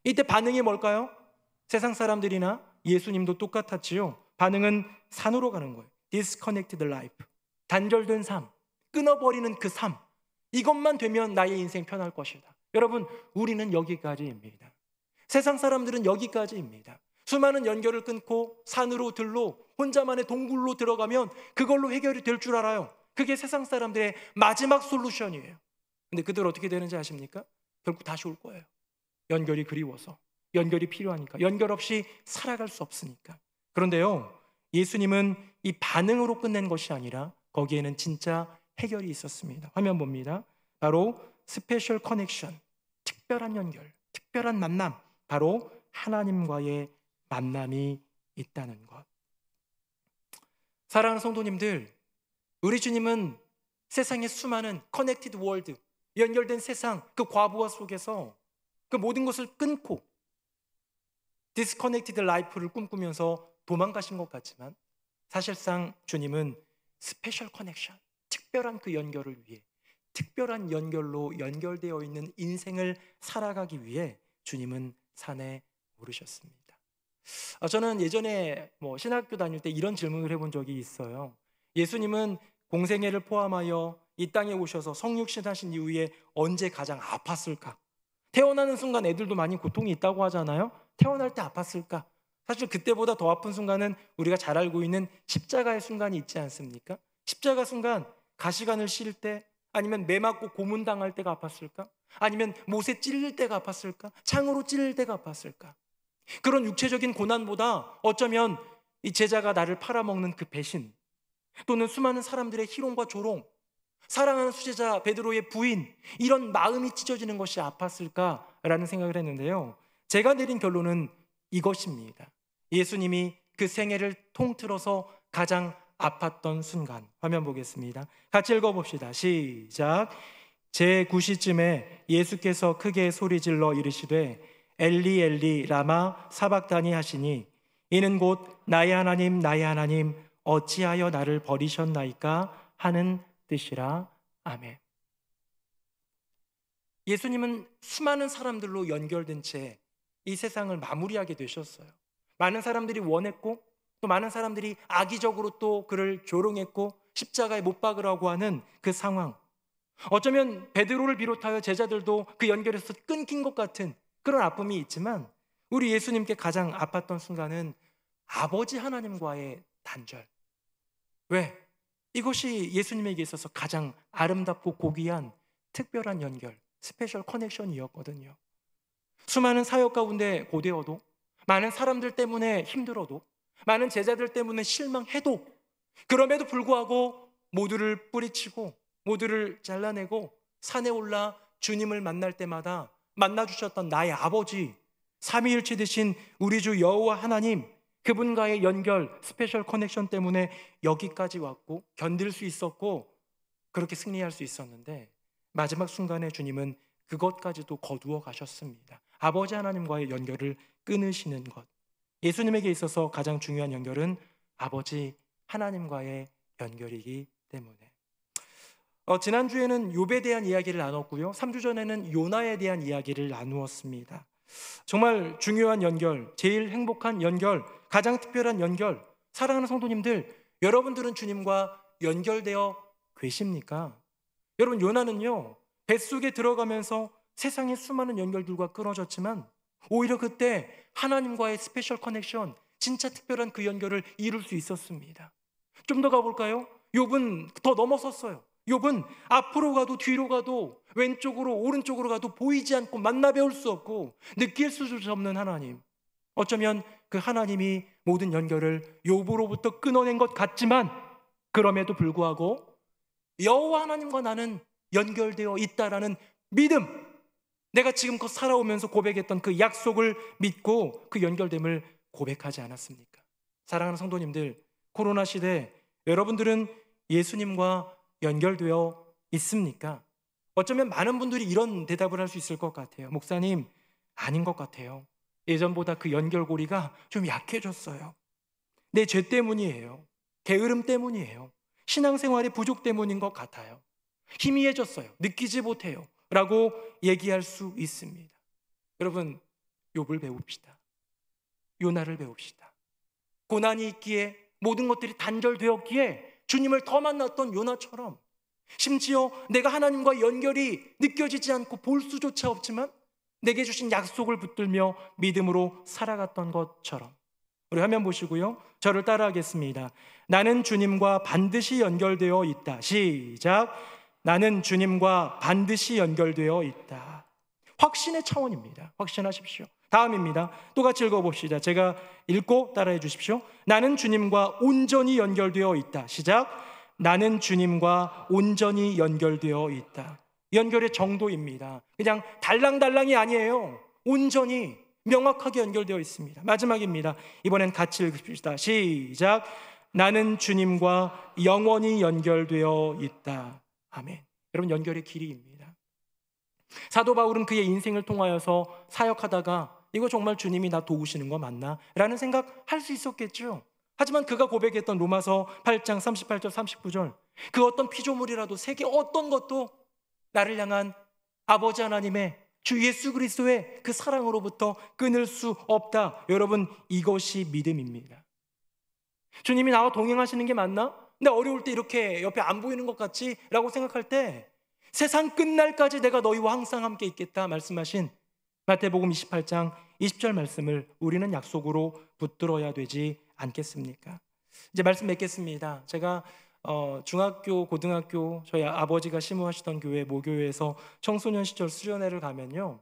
이때 반응이 뭘까요? 세상 사람들이나 예수님도 똑같았지요. 반응은 산으로 가는 거예요. Disconnected life. 단절된 삶. 끊어버리는 그 삶. 이것만 되면 나의 인생 편할 것이다. 여러분, 우리는 여기까지입니다. 세상 사람들은 여기까지입니다. 수많은 연결을 끊고 산으로 들로 혼자만의 동굴로 들어가면 그걸로 해결이 될 줄 알아요. 그게 세상 사람들의 마지막 솔루션이에요. 근데 그들 어떻게 되는지 아십니까? 결국 다시 올 거예요. 연결이 그리워서, 연결이 필요하니까, 연결 없이 살아갈 수 없으니까. 그런데요, 예수님은 이 반응으로 끝낸 것이 아니라 거기에는 진짜 해결이 있었습니다. 화면 봅니다. 바로 스페셜 커넥션, 특별한 연결, 특별한 만남, 바로 하나님과의 만남이 있다는 것. 사랑하는 성도님들, 우리 주님은 세상의 수많은 커넥티드 월드, 연결된 세상, 그 과부하 속에서 그 모든 것을 끊고 디스커넥티드 라이프를 꿈꾸면서 도망가신 것 같지만 사실상 주님은 스페셜 커넥션, 특별한 그 연결을 위해 특별한 연결로 연결되어 있는 인생을 살아가기 위해 주님은 산에 오르셨습니다. 아, 저는 예전에 뭐 신학교 다닐 때 이런 질문을 해본 적이 있어요. 예수님은 공생애를 포함하여 이 땅에 오셔서 성육신 하신 이후에 언제 가장 아팠을까? 태어나는 순간 애들도 많이 고통이 있다고 하잖아요. 태어날 때 아팠을까? 사실 그때보다 더 아픈 순간은 우리가 잘 알고 있는 십자가의 순간이 있지 않습니까? 십자가 순간 가시관을 실 때, 아니면 매 맞고 고문당할 때가 아팠을까? 아니면 못에 찔릴 때가 아팠을까? 창으로 찔릴 때가 아팠을까? 그런 육체적인 고난보다 어쩌면 이 제자가 나를 팔아먹는 그 배신, 또는 수많은 사람들의 희롱과 조롱, 사랑하는 수제자 베드로의 부인, 이런 마음이 찢어지는 것이 아팠을까라는 생각을 했는데요. 제가 내린 결론은 이것입니다. 예수님이 그 생애를 통틀어서 가장 아팠던 순간. 화면 보겠습니다. 같이 읽어봅시다. 시작. 제 9시쯤에 예수께서 크게 소리질러 이르시되 엘리 엘리 라마 사박다니 하시니 이는 곧 나의 하나님 나의 하나님 어찌하여 나를 버리셨나이까 하는 뜻이라 아멘. 예수님은 수많은 사람들로 연결된 채 이 세상을 마무리하게 되셨어요. 많은 사람들이 원했고 또 많은 사람들이 악의적으로 또 그를 조롱했고 십자가에 못 박으라고 하는 그 상황. 어쩌면 베드로를 비롯하여 제자들도 그 연결에서 끊긴 것 같은 그런 아픔이 있지만 우리 예수님께 가장 아팠던 순간은 아버지 하나님과의 단절. 왜? 이것이 예수님에게 있어서 가장 아름답고 고귀한 특별한 연결, 스페셜 커넥션이었거든요. 수많은 사역 가운데 고되어도 많은 사람들 때문에 힘들어도 많은 제자들 때문에 실망해도 그럼에도 불구하고 모두를 뿌리치고 모두를 잘라내고 산에 올라 주님을 만날 때마다 만나 주셨던 나의 아버지 삼위일체 되신 우리 주 여호와 하나님 그분과의 연결 스페셜 커넥션 때문에 여기까지 왔고 견딜 수 있었고 그렇게 승리할 수 있었는데 마지막 순간에 주님은 그것까지도 거두어 가셨습니다. 아버지 하나님과의 연결을 끊으시는 것. 예수님에게 있어서 가장 중요한 연결은 아버지 하나님과의 연결이기 때문에 어, 지난주에는 욥에 대한 이야기를 나눴고요. 3주 전에는 요나에 대한 이야기를 나누었습니다. 정말 중요한 연결, 제일 행복한 연결, 가장 특별한 연결. 사랑하는 성도님들, 여러분들은 주님과 연결되어 계십니까? 여러분 요나는요. 뱃속에 들어가면서 세상의 수많은 연결들과 끊어졌지만 오히려 그때 하나님과의 스페셜 커넥션, 진짜 특별한 그 연결을 이룰 수 있었습니다. 좀 더 가볼까요? 욥은 더 넘어섰어요. 욥은 앞으로 가도 뒤로 가도 왼쪽으로 오른쪽으로 가도 보이지 않고 만나 배울 수 없고 느낄 수 없는 하나님. 어쩌면 그 하나님이 모든 연결을 욥으로부터 끊어낸 것 같지만 그럼에도 불구하고 여호와 하나님과 나는 연결되어 있다라는 믿음 내가 지금껏 살아오면서 고백했던 그 약속을 믿고 그 연결됨을 고백하지 않았습니까? 사랑하는 성도님들, 코로나 시대 여러분들은 예수님과 연결되어 있습니까? 어쩌면 많은 분들이 이런 대답을 할 수 있을 것 같아요. 목사님, 아닌 것 같아요. 예전보다 그 연결고리가 좀 약해졌어요. 내 죄 때문이에요. 게으름 때문이에요. 신앙생활의 부족 때문인 것 같아요. 희미해졌어요. 느끼지 못해요. 라고 얘기할 수 있습니다. 여러분, 욥을 배웁시다. 요나를 배웁시다. 고난이 있기에 모든 것들이 단절되었기에 주님을 더 만났던 요나처럼 심지어 내가 하나님과 연결이 느껴지지 않고 볼 수조차 없지만 내게 주신 약속을 붙들며 믿음으로 살아갔던 것처럼 우리 화면 보시고요. 저를 따라하겠습니다. 나는 주님과 반드시 연결되어 있다. 시작. 나는 주님과 반드시 연결되어 있다. 확신의 차원입니다. 확신하십시오. 다음입니다. 또 같이 읽어봅시다. 제가 읽고 따라해 주십시오. 나는 주님과 온전히 연결되어 있다. 시작. 나는 주님과 온전히 연결되어 있다. 연결의 정도입니다. 그냥 달랑달랑이 아니에요. 온전히 명확하게 연결되어 있습니다. 마지막입니다. 이번엔 같이 읽읍시다. 시작. 나는 주님과 영원히 연결되어 있다. 아멘. 여러분 연결의 길이입니다. 사도 바울은 그의 인생을 통하여서 사역하다가 이거 정말 주님이 나 도우시는 거 맞나? 라는 생각 할 수 있었겠죠. 하지만 그가 고백했던 로마서 8장 38절 39절 그 어떤 피조물이라도 세계 어떤 것도 나를 향한 아버지 하나님의 주 예수 그리스도의 그 사랑으로부터 끊을 수 없다. 여러분 이것이 믿음입니다. 주님이 나와 동행하시는 게 맞나? 근데 어려울 때 이렇게 옆에 안 보이는 것 같지? 라고 생각할 때 세상 끝날까지 내가 너희와 항상 함께 있겠다 말씀하신 마태복음 28장 20절 말씀을 우리는 약속으로 붙들어야 되지 않겠습니까? 이제 말씀 맺겠습니다. 제가 어, 중학교, 고등학교 저희 아버지가 심호하시던 교회 모교회에서 청소년 시절 수련회를 가면요.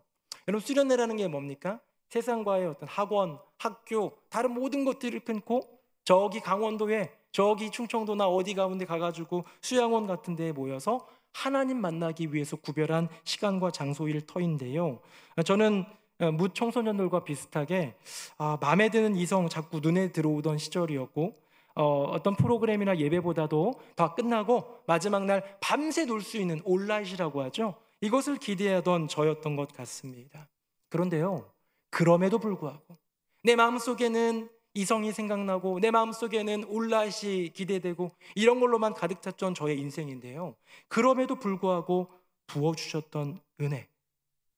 여러분 수련회라는 게 뭡니까? 세상과의 어떤 학원, 학교, 다른 모든 것들을 끊고 저기 강원도에 저기 충청도나 어디 가운데 가가지고 수양원 같은 데에 모여서 하나님 만나기 위해서 구별한 시간과 장소일 터인데요. 저는 어, 무 청소년들과 비슷하게 아, 마음에 드는 이성 자꾸 눈에 들어오던 시절이었고 어, 어떤 프로그램이나 예배보다도 다 끝나고 마지막 날 밤새 놀 수 있는 온라인이라고 하죠. 이것을 기대하던 저였던 것 같습니다. 그런데요, 그럼에도 불구하고 내 마음속에는 이성이 생각나고 내 마음속에는 올라시 기대되고 이런 걸로만 가득 찼던 저의 인생인데요. 그럼에도 불구하고 부어주셨던 은혜.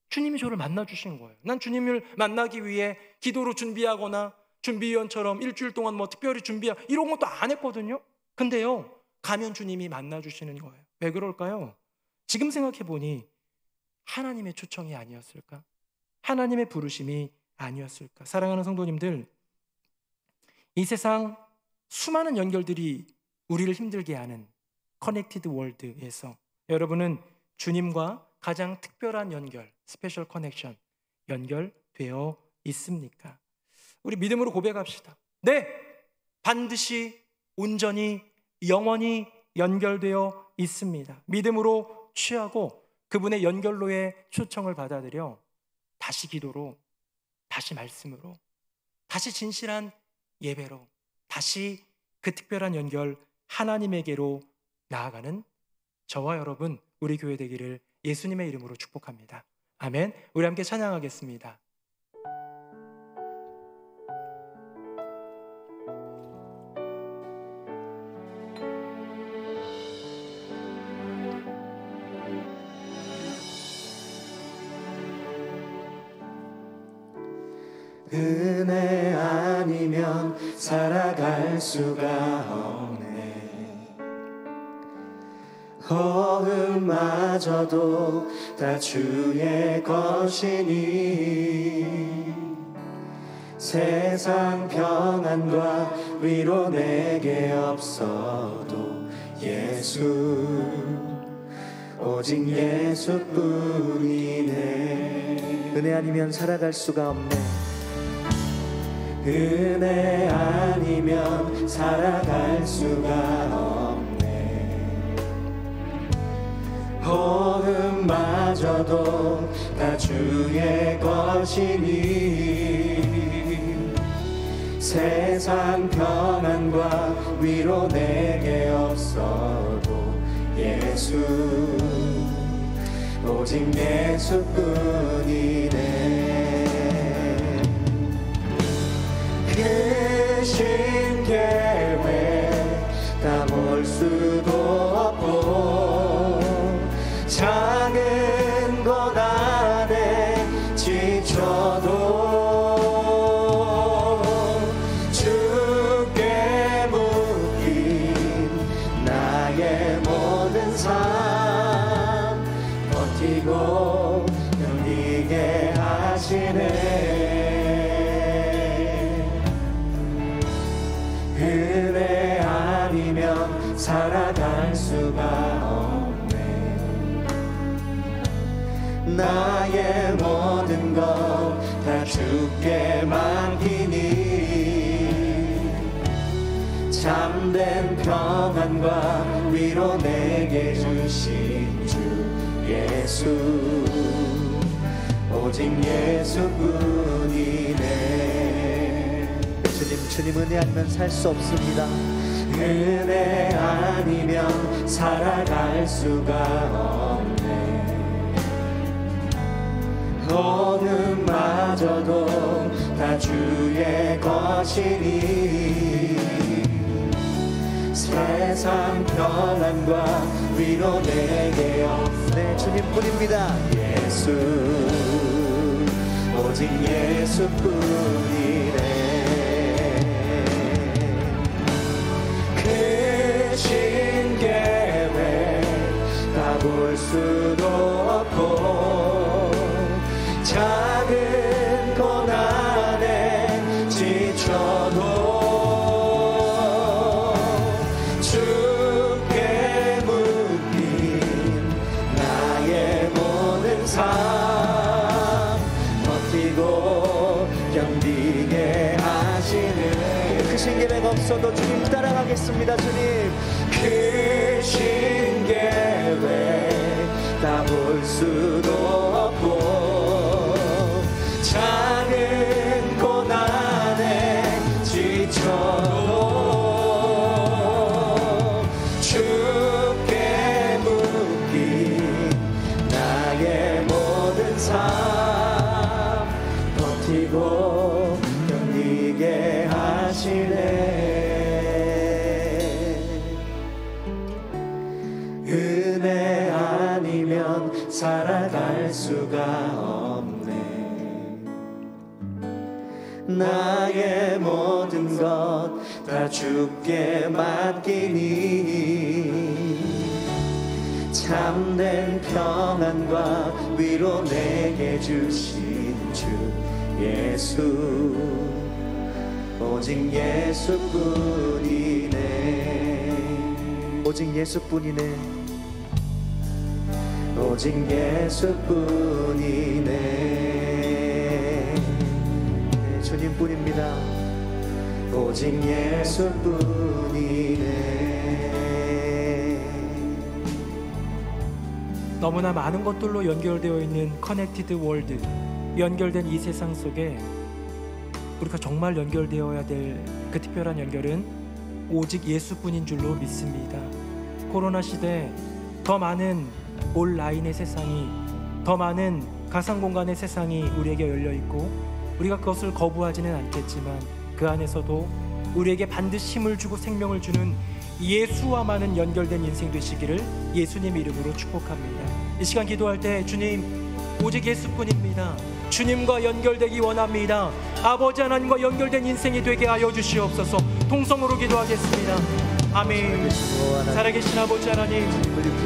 주님이 저를 만나주신 거예요. 난 주님을 만나기 위해 기도로 준비하거나 준비위원처럼 일주일 동안 뭐 특별히 준비하 이런 것도 안 했거든요. 근데요. 가면 주님이 만나주시는 거예요. 왜 그럴까요? 지금 생각해보니 하나님의 초청이 아니었을까? 하나님의 부르심이 아니었을까? 사랑하는 성도님들, 이 세상 수많은 연결들이 우리를 힘들게 하는 커넥티드 월드에서 여러분은 주님과 가장 특별한 연결, 스페셜 커넥션 연결되어 있습니까? 우리 믿음으로 고백합시다. 네, 반드시 온전히 영원히 연결되어 있습니다. 믿음으로 취하고 그분의 연결로의 초청을 받아들여 다시 기도로, 다시 말씀으로, 다시 진실한 예배로 다시 그 특별한 연결 하나님에게로 나아가는 저와 여러분 우리 교회 되기를 예수님의 이름으로 축복합니다. 아멘. 우리 함께 찬양하겠습니다. 은혜 살아갈 수가 없네 허흡마저도다 주의 것이니 세상 평안과 위로 내게 없어도 예수 오직 예수뿐이네 은혜 아니면 살아갈 수가 없네 은혜 아니면 살아갈 수가 없네 호흡마저도 다 주의 것이니 세상 평안과 위로 내게 없어도 예수 오직 예수뿐이네 계신 게 평안과 위로 내게 주신 주 예수 오직 예수뿐이네 주님 주님 은혜 아니면 살 수 없습니다 은혜 아니면 살아갈 수가 없네 어음마저도다 주의 것이니 세상 평안과 위로 내게 없네 네, 주님뿐입니다 예수 오직 예수뿐이네 그신 계획 다 볼 수도 없고 믿습니다 주님 그 신계획 다볼 수도 없고 잘 주께 맡기니 참된 평안과 위로 내게 주신 주 예수 오직 예수뿐이네 오직 예수뿐이네 오직 예수뿐이네 네, 주님뿐입니다. 오직 예수뿐이네 너무나 많은 것들로 연결되어 있는 커넥티드 월드 연결된 이 세상 속에 우리가 정말 연결되어야 될 그 특별한 연결은 오직 예수뿐인 줄로 믿습니다. 코로나 시대 더 많은 온라인의 세상이 더 많은 가상 공간의 세상이 우리에게 열려 있고 우리가 그것을 거부하지는 않겠지만 그 안에서도 우리에게 반드시 힘을 주고 생명을 주는 예수와만은 연결된 인생 되시기를 예수님 이름으로 축복합니다. 이 시간 기도할 때 주님 오직 예수뿐입니다. 주님과 연결되기 원합니다. 아버지 하나님과 연결된 인생이 되게 하여 주시옵소서. 동성으로 기도하겠습니다. 아멘. 살아계신 아버지 하나님,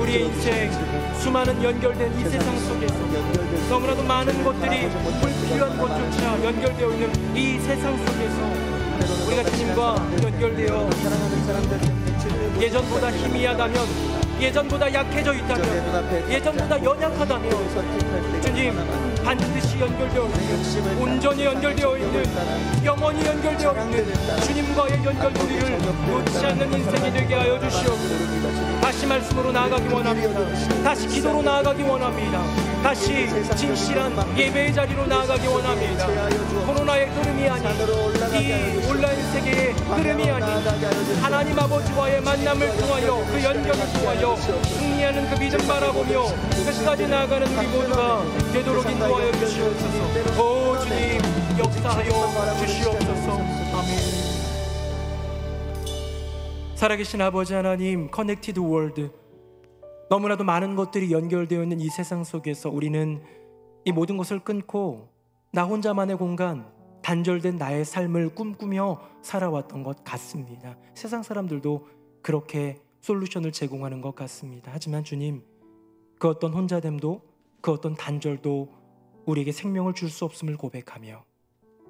우리의 인생 수많은 연결된 이 세상 속에서 너무나도 많은 것들이 불 필요한 것조차 연결되어 있는 이 세상 속에서 우리가 주님과 연결되어 예전보다 희미하다면 예전보다 약해져 있다면 예전보다 연약하다면 주님 반드시 연결되어 있는 온전히 연결되어 있는 영원히 연결되어 있는 주님과의 연결고리를 놓치지 않는 인생이 되게 하여 주시옵소서 다시 말씀으로 나아가기 원합니다 다시 기도로 나아가기 원합니다 다시 진실한 예배의 자리로 나아가기 원합니다 코로나의 흐름이 아닌 이 온라인 세계의 흐름이 아닌 하나님 아버지와의 만남을 통하여 그 연결을 통하여 승리하는 그 믿음 바라보며 끝까지 나아가는 우리 모두가 되도록 인도하여 주시옵소서 살아계신 아버지 하나님, 커넥티드 월드. 너무나도 많은 것들이 연결되어 있는 이 세상 속에서 우리는 이 모든 것을 끊고 나 혼자만의 공간, 단절된 나의 삶을 꿈꾸며 살아왔던 것 같습니다. 세상 사람들도 그렇게 솔루션을 제공하는 것 같습니다. 하지만 주님, 그 어떤 혼자됨도 그 어떤 단절도 우리에게 생명을 줄 수 없음을 고백하며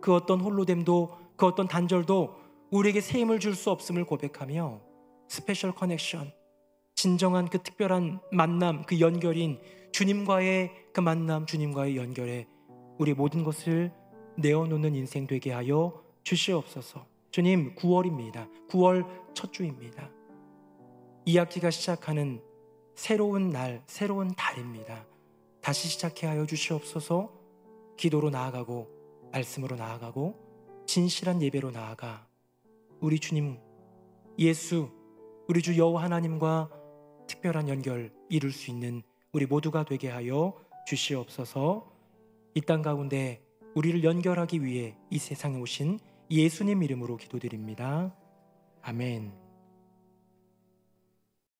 그 어떤 홀로됨도 그 어떤 단절도 우리에게 새 힘을 줄 수 없음을 고백하며 스페셜 커넥션, 진정한 그 특별한 만남, 그 연결인 주님과의 그 만남, 주님과의 연결에 우리 모든 것을 내어놓는 인생 되게 하여 주시옵소서. 주님, 9월입니다. 9월 첫 주입니다. 이 학기가 시작하는 새로운 날, 새로운 달입니다. 다시 시작해 하여 주시옵소서. 기도로 나아가고 말씀으로 나아가고 진실한 예배로 나아가 우리 주님 예수 우리 주 여호와 하나님과 특별한 연결 이룰 수 있는 우리 모두가 되게 하여 주시옵소서. 이 땅 가운데 우리를 연결하기 위해 이 세상에 오신 예수님 이름으로 기도드립니다. 아멘.